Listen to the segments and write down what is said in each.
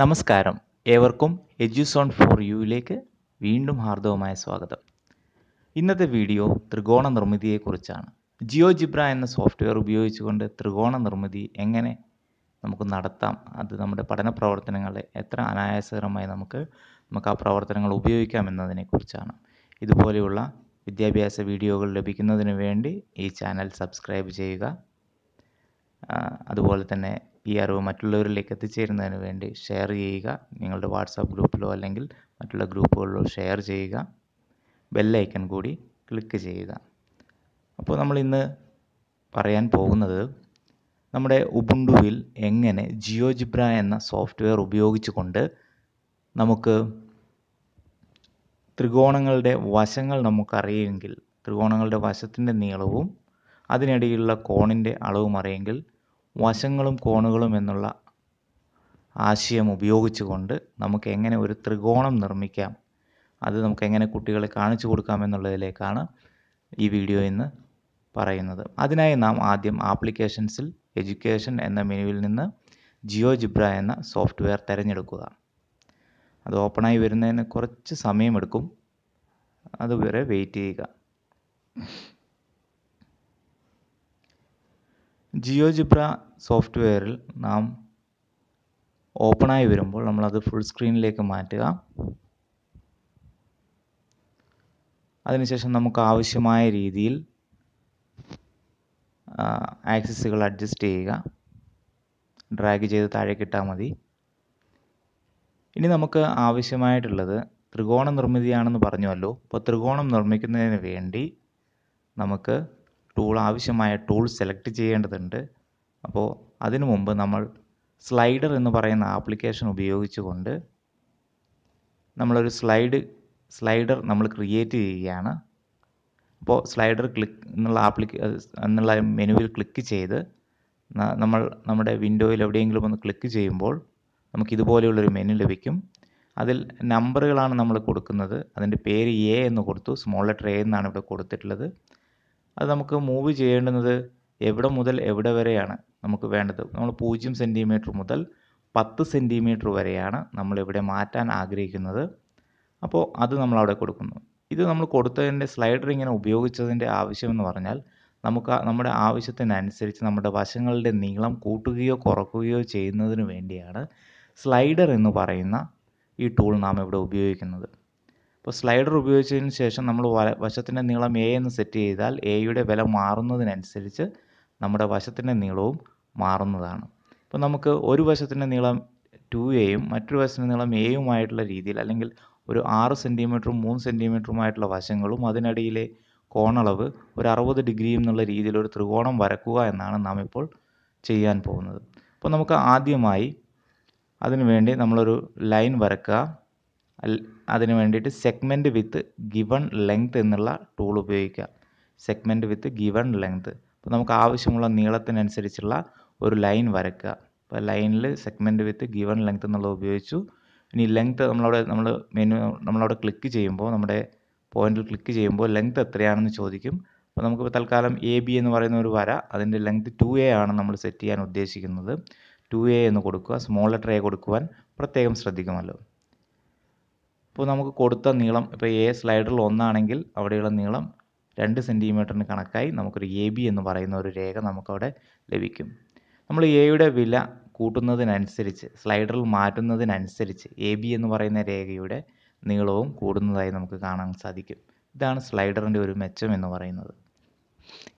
നമസ്കാരം ഏവർക്കും EduZone four യുയിലേക്ക് വീണ്ടും ഹാർദവുമായ സ്വാഗതം ഇന്നത്തെ വീഡിയോ ത്രികോണ നിർമ്മിതിയെക്കുറിച്ചാണ് ജിയോ ജിബ്ര എന്ന സോഫ്റ്റ്വെയർ ഉപയോഗിച്ചുകൊണ്ട് ത്രികോണ നിർമ്മിതി എങ്ങനെ നമുക്ക് നടത്താം അത് നമ്മുടെ പഠന പ്രവർത്തനങ്ങളെ എത്ര അനായാസകരമായി നമുക്ക് നമുക്ക് ആ പ്രവർത്തനങ്ങൾ ഉപയോഗിക്കാം എന്നതിനെക്കുറിച്ചാണ് ഇതുപോലെയുള്ള വിദ്യാഭ്യാസ വീഡിയോകൾ ലഭിക്കുന്നതിന് വേണ്ടി ഈ ചാനൽ സബ്സ്ക്രൈബ് ചെയ്യുക അതുപോലെ തന്നെ ഈ അറിവ് മറ്റുള്ളവരിലേക്ക് എത്തിച്ചേരുന്നതിന് വേണ്ടി ഷെയർ ചെയ്യുക നിങ്ങളുടെ വാട്സാപ്പ് ഗ്രൂപ്പിലോ അല്ലെങ്കിൽ മറ്റുള്ള ഗ്രൂപ്പുകളിലോ ഷെയർ ചെയ്യുക ബെല്ലൈക്കൺ കൂടി ക്ലിക്ക് ചെയ്യുക അപ്പോൾ നമ്മൾ ഇന്ന് പറയാൻ പോകുന്നത് നമ്മുടെ ഉബുണ്ടുവിൽ എങ്ങനെ ജിയോജിബ്ര എന്ന സോഫ്റ്റ്വെയർ ഉപയോഗിച്ചുകൊണ്ട് നമുക്ക് ത്രികോണങ്ങളുടെ വശങ്ങൾ നമുക്കറിയുമെങ്കിൽ ത്രികോണങ്ങളുടെ വശത്തിൻ്റെ നീളവും അതിനിടയിലുള്ള കോണിൻ്റെ അളവും അറിയെങ്കിൽ വശങ്ങളും കോണുകളും എന്നുള്ള ആശയം ഉപയോഗിച്ചുകൊണ്ട് നമുക്ക് എങ്ങനെ ഒരു ത്രികോണം നിർമ്മിക്കാം അത് നമുക്ക് എങ്ങനെ കുട്ടികളെ കാണിച്ചു കൊടുക്കാം എന്നുള്ളതിലേക്കാണ് ഈ വീഡിയോ ഇന്ന് പറയുന്നത് അതിനായി നാം ആദ്യം ആപ്ലിക്കേഷൻസിൽ എഡ്യൂക്കേഷൻ എന്ന മെനുവിൽ നിന്ന് ജിയോ ജിബ്ര എന്ന സോഫ്റ്റ്വെയർ തിരഞ്ഞെടുക്കുക അത് ഓപ്പണായി വരുന്നതിന് കുറച്ച് സമയമെടുക്കും അതുവരെ വെയിറ്റ് ചെയ്യുക ജിബ്ര സോഫ്റ്റ്വെയറിൽ നാം ഓപ്പണായി വരുമ്പോൾ നമ്മളത് ഫുൾ സ്ക്രീനിലേക്ക് മാറ്റുക അതിനുശേഷം നമുക്ക് ആവശ്യമായ രീതിയിൽ ആക്സസുകൾ അഡ്ജസ്റ്റ് ചെയ്യുക ഡ്രാഗ് ചെയ്ത് താഴേക്കിട്ടാൽ മതി ഇനി നമുക്ക് ആവശ്യമായിട്ടുള്ളത് ത്രികോണ നിർമ്മിതിയാണെന്ന് പറഞ്ഞുവല്ലോ അപ്പോൾ ത്രികോണം നിർമ്മിക്കുന്നതിന് വേണ്ടി നമുക്ക് ടൂൾ ആവശ്യമായ ടൂൾ സെലക്ട് ചെയ്യേണ്ടതുണ്ട് അപ്പോൾ അതിനു മുമ്പ് നമ്മൾ സ്ലൈഡർ എന്ന് പറയുന്ന ആപ്ലിക്കേഷൻ ഉപയോഗിച്ചുകൊണ്ട് നമ്മളൊരു സ്ലൈഡ് സ്ലൈഡർ നമ്മൾ ക്രിയേറ്റ് ചെയ്യുകയാണ് അപ്പോൾ സ്ലൈഡർ ക്ലിക്ക് എന്നുള്ള ആപ്ലിക്ക എന്നുള്ള മെനുവിൽ ക്ലിക്ക് ചെയ്ത് നമ്മൾ നമ്മുടെ വിൻഡോയിൽ എവിടെയെങ്കിലും ഒന്ന് ക്ലിക്ക് ചെയ്യുമ്പോൾ നമുക്ക് മെനു ലഭിക്കും അതിൽ നമ്പറുകളാണ് നമ്മൾ കൊടുക്കുന്നത് അതിൻ്റെ പേര് എ എന്ന് കൊടുത്തു സ്മോൾ ലെറ്റർ എ എന്നാണ് ഇവിടെ കൊടുത്തിട്ടുള്ളത് അത് നമുക്ക് മൂവ് ചെയ്യേണ്ടുന്നത് എവിടെ മുതൽ എവിടെ വരെയാണ് നമുക്ക് വേണ്ടത് നമ്മൾ പൂജ്യം സെൻറ്റിമീറ്റർ മുതൽ പത്ത് സെൻറ്റിമീറ്റർ വരെയാണ് നമ്മളിവിടെ മാറ്റാൻ ആഗ്രഹിക്കുന്നത് അപ്പോൾ അത് നമ്മളവിടെ കൊടുക്കുന്നു ഇത് നമ്മൾ കൊടുത്തതിൻ്റെ സ്ലൈഡർ ഇങ്ങനെ ഉപയോഗിച്ചതിൻ്റെ ആവശ്യമെന്ന് പറഞ്ഞാൽ നമുക്ക് നമ്മുടെ ആവശ്യത്തിനനുസരിച്ച് നമ്മുടെ വശങ്ങളുടെ നീളം കൂട്ടുകയോ കുറക്കുകയോ ചെയ്യുന്നതിന് വേണ്ടിയാണ് സ്ലൈഡർ എന്ന് പറയുന്ന ഈ ടൂൾ നാം ഇവിടെ ഉപയോഗിക്കുന്നത് ഇപ്പോൾ സ്ലൈഡർ ഉപയോഗിച്ചതിന് ശേഷം നമ്മൾ വശത്തിൻ്റെ നീളം എ എന്ന് സെറ്റ് ചെയ്താൽ എയുടെ വില മാറുന്നതിനനുസരിച്ച് നമ്മുടെ വശത്തിൻ്റെ നീളവും മാറുന്നതാണ് ഇപ്പോൾ നമുക്ക് ഒരു വശത്തിൻ്റെ നീളം ടു എയും മറ്റൊരു വശത്തിൻ്റെ നീളം എയുമായിട്ടുള്ള രീതിയിൽ അല്ലെങ്കിൽ ഒരു ആറ് സെൻറ്റിമീറ്ററും മൂന്ന് സെൻറ്റിമീറ്ററുമായിട്ടുള്ള വശങ്ങളും അതിനിടയിലെ കോണളവ് ഒരു അറുപത് ഡിഗ്രി എന്നുള്ള രീതിയിൽ ഒരു ത്രികോണം വരക്കുക എന്നാണ് നാം ഇപ്പോൾ ചെയ്യാൻ പോകുന്നത് അപ്പോൾ നമുക്ക് ആദ്യമായി അതിനുവേണ്ടി നമ്മളൊരു ലൈൻ വരക്കുക അതിന് വേണ്ടിയിട്ട് സെഗ്മെൻറ്റ് വിത്ത് ഗിവൺ ലെങ്ത് എന്നുള്ള ടൂൾ ഉപയോഗിക്കുക സെഗ്മെൻറ്റ് വിത്ത് ഗിവൺ ലെങ്ത് അപ്പോൾ നമുക്ക് ആവശ്യമുള്ള നീളത്തിനനുസരിച്ചുള്ള ഒരു ലൈൻ വരയ്ക്കുക അപ്പോൾ ലൈനിൽ സെഗ്മെൻറ്റ് വിത്ത് ഗിവൺ ലെങ്ത് എന്നുള്ളത് ഉപയോഗിച്ചു ഇനി ലെങ്ത് നമ്മളവിടെ നമ്മൾ മെനു നമ്മളവിടെ ക്ലിക്ക് ചെയ്യുമ്പോൾ നമ്മുടെ പോയിന്റിൽ ക്ലിക്ക് ചെയ്യുമ്പോൾ ലെങ്ത് എത്രയാണെന്ന് ചോദിക്കും അപ്പോൾ നമുക്ക് തൽക്കാലം എ ബി എന്ന് പറയുന്ന ഒരു വര അതിൻ്റെ ലെങ്ത് ടു എ ആണ് നമ്മൾ സെറ്റ് ചെയ്യാൻ ഉദ്ദേശിക്കുന്നത് ടു എ എന്ന് കൊടുക്കുക സ്മോൾ ലെറ്റർ എ കൊടുക്കുവാൻ പ്രത്യേകം ശ്രദ്ധിക്കുമല്ലോ ഇപ്പോൾ നമുക്ക് കൊടുത്ത നീളം ഇപ്പോൾ എ സ്ലൈഡറിൽ ഒന്നാണെങ്കിൽ അവിടെയുള്ള നീളം രണ്ട് സെൻറ്റിമീറ്ററിന് കണക്കായി നമുക്കൊരു എ ബി എന്ന് പറയുന്ന ഒരു രേഖ നമുക്കവിടെ ലഭിക്കും നമ്മൾ എയുടെ വില കൂട്ടുന്നതിനനുസരിച്ച് സ്ലൈഡറിൽ മാറ്റുന്നതിനനുസരിച്ച് എ ബി എന്ന് പറയുന്ന രേഖയുടെ നീളവും കൂടുന്നതായി നമുക്ക് കാണാൻ സാധിക്കും ഇതാണ് സ്ലൈഡറിൻ്റെ ഒരു മെച്ചം എന്ന് പറയുന്നത്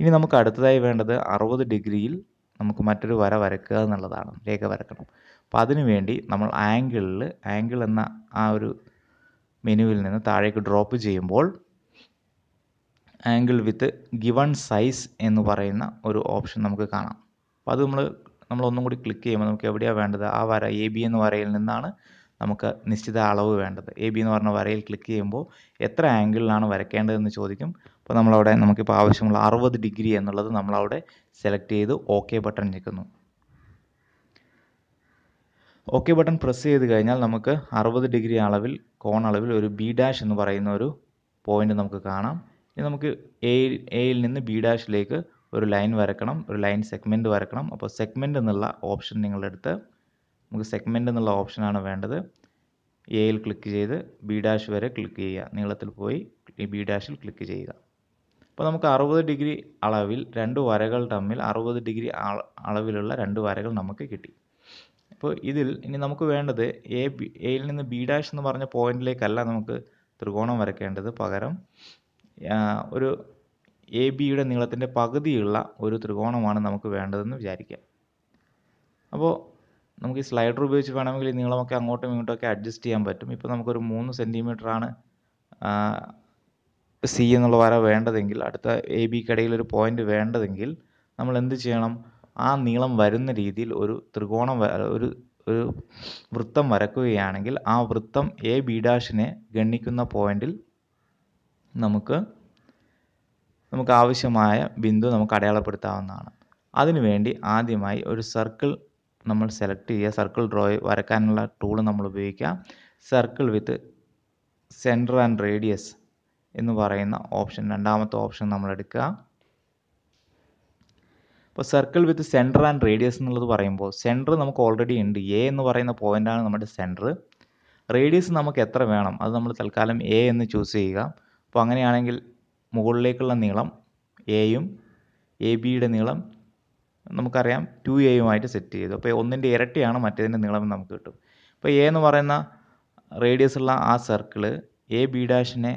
ഇനി നമുക്ക് അടുത്തതായി വേണ്ടത് അറുപത് ഡിഗ്രിയിൽ നമുക്ക് മറ്റൊരു വര വരക്കുക എന്നുള്ളതാണ് രേഖ വരക്കണം അപ്പോൾ അതിനുവേണ്ടി നമ്മൾ ആംഗിളിൽ ആംഗിൾ എന്ന ആ ഒരു മെനുവിൽ നിന്ന് താഴേക്ക് ഡ്രോപ്പ് ചെയ്യുമ്പോൾ ആംഗിൾ വിത്ത് ഗിവൺ സൈസ് എന്ന് പറയുന്ന ഒരു ഓപ്ഷൻ നമുക്ക് കാണാം അപ്പോൾ അത് നമ്മൾ നമ്മൾ ഒന്നും കൂടി ക്ലിക്ക് ചെയ്യുമ്പോൾ നമുക്ക് എവിടെയാണ് വേണ്ടത് ആ വര എ ബി എന്ന് വരയിൽ നിന്നാണ് നമുക്ക് നിശ്ചിത അളവ് വേണ്ടത് എ ബി എന്ന് പറഞ്ഞ വരയിൽ ക്ലിക്ക് ചെയ്യുമ്പോൾ എത്ര ആംഗിളിലാണ് വരയ്ക്കേണ്ടതെന്ന് ചോദിക്കും അപ്പോൾ നമ്മളവിടെ നമുക്കിപ്പോൾ ആവശ്യമുള്ള അറുപത് ഡിഗ്രി എന്നുള്ളത് നമ്മളവിടെ സെലക്ട് ചെയ്ത് ഓക്കെ ബട്ടൺ ഞെക്കുന്നു ഓക്കെ ബട്ടൺ പ്രസ് ചെയ്ത് കഴിഞ്ഞാൽ നമുക്ക് അറുപത് ഡിഗ്രി അളവിൽ കോൺ അളവിൽ ഒരു ബി ഡാഷ് എന്ന് പറയുന്ന ഒരു പോയിന്റ് നമുക്ക് കാണാം ഇനി നമുക്ക് എ എയിൽ നിന്ന് ബി ഡാഷിലേക്ക് ഒരു ലൈൻ വരക്കണം ഒരു ലൈൻ സെഗ്മെൻറ്റ് വരക്കണം അപ്പോൾ സെഗ്മെൻറ്റ് എന്നുള്ള ഓപ്ഷൻ നിങ്ങളെടുത്ത് നമുക്ക് സെഗ്മെൻറ്റ് എന്നുള്ള ഓപ്ഷനാണ് വേണ്ടത് എയിൽ ക്ലിക്ക് ചെയ്ത് ബി ഡാഷ് വരെ ക്ലിക്ക് ചെയ്യുക നീളത്തിൽ പോയി ബി ഡാഷിൽ ക്ലിക്ക് ചെയ്യുക അപ്പോൾ നമുക്ക് അറുപത് ഡിഗ്രി അളവിൽ രണ്ട് വരകൾ തമ്മിൽ അറുപത് ഡിഗ്രി അളവിലുള്ള രണ്ട് വരകൾ നമുക്ക് കിട്ടി അപ്പോൾ ഇതിൽ ഇനി നമുക്ക് വേണ്ടത് എ ബി എയിൽ നിന്ന് ബി ഡാഷ് എന്ന് പറഞ്ഞ പോയിന്റിലേക്കല്ല നമുക്ക് ത്രികോണം വരയ്ക്കേണ്ടത് പകരം ഒരു എ ബിയുടെ നീളത്തിൻ്റെ പകുതിയുള്ള ഒരു ത്രികോണമാണ് നമുക്ക് വേണ്ടതെന്ന് വിചാരിക്കാം അപ്പോൾ നമുക്ക് ഈ സ്ലൈഡർ ഉപയോഗിച്ച് വേണമെങ്കിൽ ഈ നീളമൊക്കെ അങ്ങോട്ടും ഒക്കെ അഡ്ജസ്റ്റ് ചെയ്യാൻ പറ്റും ഇപ്പോൾ നമുക്കൊരു മൂന്ന് ആണ് സി എന്നുള്ള വര വേണ്ടതെങ്കിൽ അടുത്ത എ ബിക്കിടയിൽ ഒരു പോയിന്റ് വേണ്ടതെങ്കിൽ നമ്മൾ എന്ത് ചെയ്യണം ആ നീളം വരുന്ന രീതിയിൽ ഒരു ത്രികോണം ഒരു ഒരു വൃത്തം വരക്കുകയാണെങ്കിൽ ആ വൃത്തം എ ബി ഡാഷിനെ ഗണ്ണിക്കുന്ന പോയിന്റിൽ നമുക്ക് നമുക്ക് ആവശ്യമായ ബിന്ദു നമുക്ക് അടയാളപ്പെടുത്താവുന്നതാണ് അതിനുവേണ്ടി ആദ്യമായി ഒരു സർക്കിൾ നമ്മൾ സെലക്ട് ചെയ്യുക സർക്കിൾ ഡ്രോ വരക്കാനുള്ള ടൂൾ നമ്മൾ ഉപയോഗിക്കുക circle with centre and radius എന്ന് പറയുന്ന ഓപ്ഷൻ രണ്ടാമത്തെ ഓപ്ഷൻ നമ്മൾ എടുക്കുക ഇപ്പോൾ circle with centre and radius എന്നുള്ളത് പറയുമ്പോൾ സെൻറ്റർ നമുക്ക് ഓൾറെഡി ഉണ്ട് എ എന്ന് പറയുന്ന ആണ് നമ്മുടെ സെൻറ്റർ റേഡിയസ് നമുക്ക് എത്ര വേണം അത് നമ്മൾ തൽക്കാലം എ എന്ന് ചൂസ് ചെയ്യുക അപ്പോൾ അങ്ങനെയാണെങ്കിൽ മുകളിലേക്കുള്ള നീളം എയും എ ബിയുടെ നീളം നമുക്കറിയാം ടു എയുമായിട്ട് സെറ്റ് ചെയ്തു അപ്പോൾ ഒന്നിൻ്റെ ഇരട്ടിയാണ് മറ്റേതിൻ്റെ നീളം നമുക്ക് കിട്ടും അപ്പോൾ എ എന്ന് പറയുന്ന റേഡിയസ് ഉള്ള ആ സർക്കിള് എ ബി ഡാഷിനെ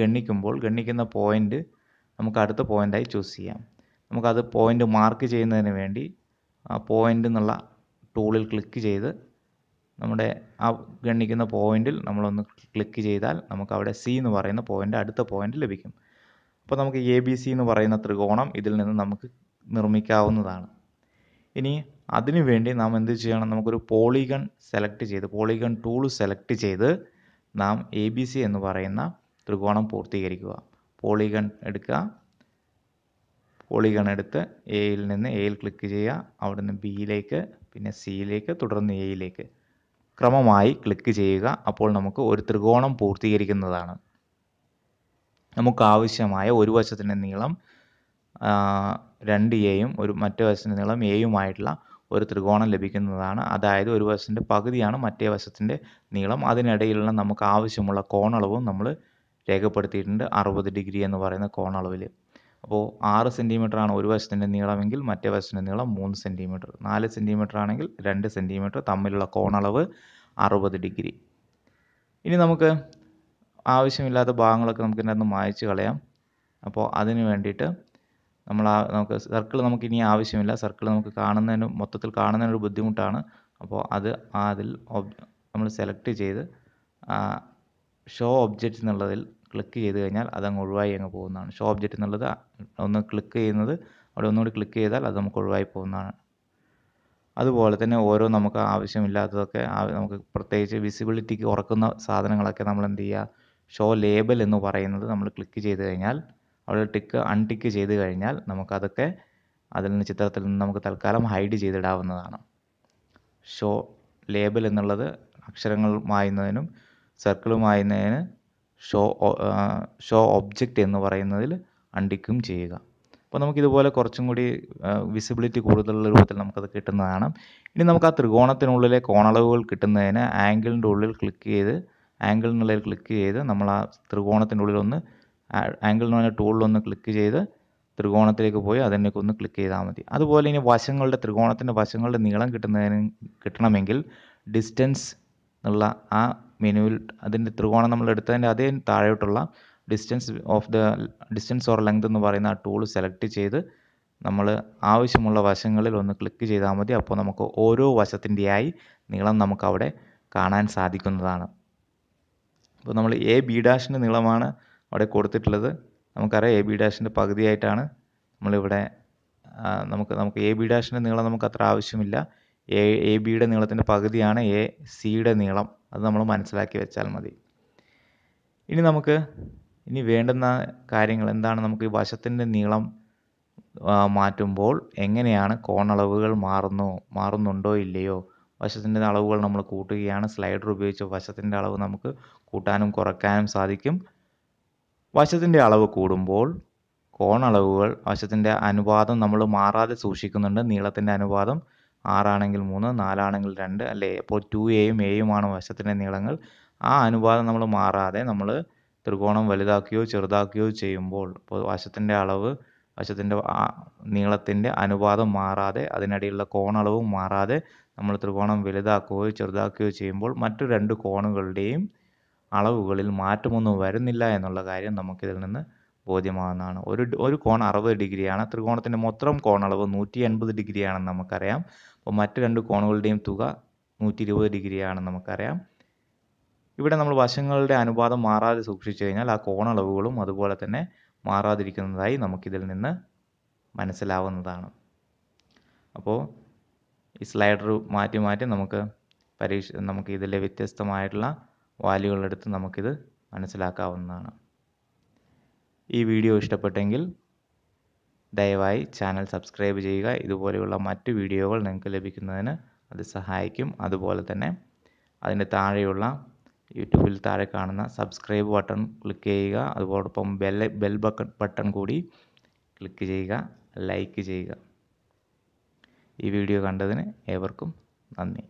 ഗണ്ണിക്കുമ്പോൾ ഗണ്ണിക്കുന്ന പോയിൻ്റ് നമുക്ക് അടുത്ത പോയിൻ്റായി ചൂസ് ചെയ്യാം നമുക്കത് പോയിൻ്റ് മാർക്ക് ചെയ്യുന്നതിന് വേണ്ടി ആ പോയിൻ്റ് എന്നുള്ള ടൂളിൽ ക്ലിക്ക് ചെയ്ത് നമ്മുടെ ആ ഗണ്ണിക്കുന്ന പോയിൻറ്റിൽ നമ്മളൊന്ന് ക്ലിക്ക് ചെയ്താൽ നമുക്കവിടെ സി എന്ന് പറയുന്ന പോയിൻ്റ് അടുത്ത പോയിൻ്റ് ലഭിക്കും അപ്പോൾ നമുക്ക് എ ബി സി എന്ന് പറയുന്ന ത്രികോണം ഇതിൽ നിന്ന് നമുക്ക് നിർമ്മിക്കാവുന്നതാണ് ഇനി അതിനു വേണ്ടി നാം എന്ത് ചെയ്യണം നമുക്കൊരു പോളിഗൺ സെലക്ട് ചെയ്ത് പോളിഗൺ ടൂൾ സെലക്ട് ചെയ്ത് നാം എ ബി സി എന്ന് പറയുന്ന ത്രികോണം പൂർത്തീകരിക്കുക പോളിഗൺ എടുക്കുക പോളിഗൺ എടുത്ത് എയിൽ നിന്ന് എയിൽ ക്ലിക്ക് ചെയ്യുക അവിടെ നിന്ന് ബിയിലേക്ക് പിന്നെ സിയിലേക്ക് തുടർന്ന് എയിലേക്ക് ക്രമമായി ക്ലിക്ക് ചെയ്യുക അപ്പോൾ നമുക്ക് ഒരു ത്രികോണം പൂർത്തീകരിക്കുന്നതാണ് നമുക്ക് ആവശ്യമായ ഒരു വശത്തിൻ്റെ നീളം രണ്ട് എയും ഒരു മറ്റേ വശത്തിൻ്റെ നീളം എയുമായിട്ടുള്ള ഒരു ത്രികോണം ലഭിക്കുന്നതാണ് അതായത് ഒരു വശത്തിൻ്റെ പകുതിയാണ് മറ്റേ വശത്തിൻ്റെ നീളം അതിനിടയിലുള്ള നമുക്ക് ആവശ്യമുള്ള കോണളവും നമ്മൾ രേഖപ്പെടുത്തിയിട്ടുണ്ട് അറുപത് ഡിഗ്രി എന്ന് പറയുന്ന കോണളവിൽ അപ്പോൾ ആറ് ആണ് ഒരു വശത്തിൻ്റെ നീളമെങ്കിൽ മറ്റേ വശത്തിൻ്റെ നീളം മൂന്ന് സെൻറ്റിമീറ്റർ നാല് സെൻറ്റിമീറ്റർ ആണെങ്കിൽ രണ്ട് സെൻറ്റിമീറ്റർ തമ്മിലുള്ള കോണളവ് അറുപത് ഡിഗ്രി ഇനി നമുക്ക് ആവശ്യമില്ലാത്ത ഭാഗങ്ങളൊക്കെ നമുക്ക് ഇതിനകത്ത് മായച്ച് കളയാം അപ്പോൾ അതിന് വേണ്ടിയിട്ട് നമ്മൾ ആ നമുക്ക് സർക്കിൾ നമുക്ക് ഇനി ആവശ്യമില്ല സർക്കിൾ നമുക്ക് കാണുന്നതിന് മൊത്തത്തിൽ കാണുന്നതിനൊരു ഒരു ബുദ്ധിമുട്ടാണ് അപ്പോൾ അത് അതിൽ നമ്മൾ സെലക്ട് ചെയ്ത് ഷോ ഒബ്ജക്റ്റ് എന്നുള്ളതിൽ ക്ലിക്ക് ചെയ്ത് കഴിഞ്ഞാൽ അതങ്ങ് ഒഴിവായി അങ്ങ് പോകുന്നതാണ് ഷോ ഒബ്ജക്റ്റ് എന്നുള്ളത് ഒന്ന് ക്ലിക്ക് ചെയ്യുന്നത് അവിടെ ഒന്നുകൂടി ക്ലിക്ക് ചെയ്താൽ അത് നമുക്ക് ഒഴിവായി പോകുന്നതാണ് അതുപോലെ തന്നെ ഓരോ നമുക്ക് ആവശ്യമില്ലാത്തതൊക്കെ നമുക്ക് പ്രത്യേകിച്ച് വിസിബിലിറ്റിക്ക് ഉറക്കുന്ന സാധനങ്ങളൊക്കെ നമ്മൾ എന്ത് ചെയ്യുക ഷോ ലേബൽ എന്ന് പറയുന്നത് നമ്മൾ ക്ലിക്ക് ചെയ്ത് കഴിഞ്ഞാൽ അവിടെ ടിക്ക് അൺടിക്ക് ചെയ്ത് കഴിഞ്ഞാൽ നമുക്കതൊക്കെ അതിൽ നിന്ന് ചിത്രത്തിൽ നിന്ന് നമുക്ക് തൽക്കാലം ഹൈഡ് ചെയ്തിടാവുന്നതാണ് ഷോ ലേബൽ എന്നുള്ളത് അക്ഷരങ്ങൾ മായുന്നതിനും സർക്കിൾ മായുന്നതിന് ഷോ ഷോ ഒബ്ജക്റ്റ് എന്ന് പറയുന്നതിൽ അണ്ടിക്കും ചെയ്യുക അപ്പോൾ നമുക്കിതുപോലെ കുറച്ചും കൂടി വിസിബിലിറ്റി കൂടുതലുള്ള രൂപത്തിൽ നമുക്കത് കിട്ടുന്നതാണ് ഇനി നമുക്ക് ആ ത്രികോണത്തിനുള്ളിലെ കോണളവുകൾ കിട്ടുന്നതിന് ആംഗിളിൻ്റെ ഉള്ളിൽ ക്ലിക്ക് ചെയ്ത് ആംഗിളിനുള്ളിൽ ക്ലിക്ക് ചെയ്ത് നമ്മൾ ആ ത്രികോണത്തിൻ്റെ ഉള്ളിലൊന്ന് പറഞ്ഞ ടൂളിലൊന്ന് ക്ലിക്ക് ചെയ്ത് ത്രികോണത്തിലേക്ക് പോയി അതിനൊക്കെ ഒന്ന് ക്ലിക്ക് ചെയ്താൽ മതി അതുപോലെ ഇനി വശങ്ങളുടെ ത്രികോണത്തിൻ്റെ വശങ്ങളുടെ നീളം കിട്ടുന്നതിന് കിട്ടണമെങ്കിൽ ഡിസ്റ്റൻസ് എന്നുള്ള ആ മെനുവിൽ അതിൻ്റെ ത്രികോണം നമ്മൾ എടുത്തതിൻ്റെ അതേ താഴോട്ടുള്ള distance of the distance or length എന്ന് പറയുന്ന ആ ടൂൾ സെലക്ട് ചെയ്ത് നമ്മൾ ആവശ്യമുള്ള വശങ്ങളിൽ ഒന്ന് ക്ലിക്ക് ചെയ്താൽ മതി അപ്പോൾ നമുക്ക് ഓരോ വശത്തിൻ്റെയായി നീളം നമുക്കവിടെ കാണാൻ സാധിക്കുന്നതാണ് അപ്പോൾ നമ്മൾ എ ബി ഡാഷിൻ്റെ നീളമാണ് അവിടെ കൊടുത്തിട്ടുള്ളത് നമുക്കറിയാം എ ബി ഡാഷിൻ്റെ പകുതിയായിട്ടാണ് നമ്മളിവിടെ നമുക്ക് നമുക്ക് എ ബി ഡാഷിൻ്റെ നീളം നമുക്ക് അത്ര ആവശ്യമില്ല എ എ ബിയുടെ നീളത്തിൻ്റെ പകുതിയാണ് എ സിയുടെ നീളം അത് നമ്മൾ മനസ്സിലാക്കി വെച്ചാൽ മതി ഇനി നമുക്ക് ഇനി വേണ്ടുന്ന കാര്യങ്ങൾ എന്താണ് നമുക്ക് ഈ വശത്തിൻ്റെ നീളം മാറ്റുമ്പോൾ എങ്ങനെയാണ് കോണളവുകൾ മാറുന്നു മാറുന്നുണ്ടോ ഇല്ലയോ വശത്തിൻ്റെ അളവുകൾ നമ്മൾ കൂട്ടുകയാണ് സ്ലൈഡർ ഉപയോഗിച്ച് വശത്തിൻ്റെ അളവ് നമുക്ക് കൂട്ടാനും കുറയ്ക്കാനും സാധിക്കും വശത്തിൻ്റെ അളവ് കൂടുമ്പോൾ കോണളവുകൾ വശത്തിൻ്റെ അനുപാതം നമ്മൾ മാറാതെ സൂക്ഷിക്കുന്നുണ്ട് നീളത്തിൻ്റെ അനുപാതം ആറാണെങ്കിൽ മൂന്ന് നാലാണെങ്കിൽ രണ്ട് അല്ലേ അപ്പോൾ ടു എയും എയുമാണ് വശത്തിൻ്റെ നീളങ്ങൾ ആ അനുപാതം നമ്മൾ മാറാതെ നമ്മൾ ത്രികോണം വലുതാക്കുകയോ ചെറുതാക്കുകയോ ചെയ്യുമ്പോൾ അപ്പോൾ വശത്തിൻ്റെ അളവ് വശത്തിൻ്റെ നീളത്തിൻ്റെ അനുപാതം മാറാതെ അതിനിടയിലുള്ള കോണളവും മാറാതെ നമ്മൾ ത്രികോണം വലുതാക്കുകയോ ചെറുതാക്കുകയോ ചെയ്യുമ്പോൾ മറ്റു രണ്ട് കോണുകളുടെയും അളവുകളിൽ മാറ്റമൊന്നും വരുന്നില്ല എന്നുള്ള കാര്യം നമുക്കിതിൽ നിന്ന് ബോധ്യമാകുന്നതാണ് ഒരു ഒരു കോൺ അറുപത് ഡിഗ്രിയാണ് ത്രികോണത്തിൻ്റെ മൊത്തം കോണളവ് നൂറ്റി എൺപത് ഡിഗ്രിയാണെന്ന് നമുക്കറിയാം അപ്പോൾ മറ്റ് രണ്ട് കോണുകളുടെയും തുക നൂറ്റി ഇരുപത് ഡിഗ്രിയാണെന്ന് നമുക്കറിയാം ഇവിടെ നമ്മൾ വശങ്ങളുടെ അനുപാതം മാറാതെ സൂക്ഷിച്ചു കഴിഞ്ഞാൽ ആ കോണളവുകളും അതുപോലെ തന്നെ മാറാതിരിക്കുന്നതായി നമുക്കിതിൽ നിന്ന് മനസ്സിലാവുന്നതാണ് അപ്പോൾ ഈ സ്ലൈഡർ മാറ്റി മാറ്റി നമുക്ക് പരീക്ഷ നമുക്ക് ഇതിലെ വ്യത്യസ്തമായിട്ടുള്ള വാല്യൂകളെടുത്ത് നമുക്കിത് മനസ്സിലാക്കാവുന്നതാണ് ഈ വീഡിയോ ഇഷ്ടപ്പെട്ടെങ്കിൽ ദയവായി ചാനൽ സബ്സ്ക്രൈബ് ചെയ്യുക ഇതുപോലെയുള്ള മറ്റ് വീഡിയോകൾ നിങ്ങൾക്ക് ലഭിക്കുന്നതിന് അത് സഹായിക്കും അതുപോലെ തന്നെ അതിൻ്റെ താഴെയുള്ള യൂട്യൂബിൽ താഴെ കാണുന്ന സബ്സ്ക്രൈബ് ബട്ടൺ ക്ലിക്ക് ചെയ്യുക അതോടൊപ്പം ബെൽ ബെൽ ബട്ടൺ കൂടി ക്ലിക്ക് ചെയ്യുക ലൈക്ക് ചെയ്യുക ഈ വീഡിയോ കണ്ടതിന് ഏവർക്കും നന്ദി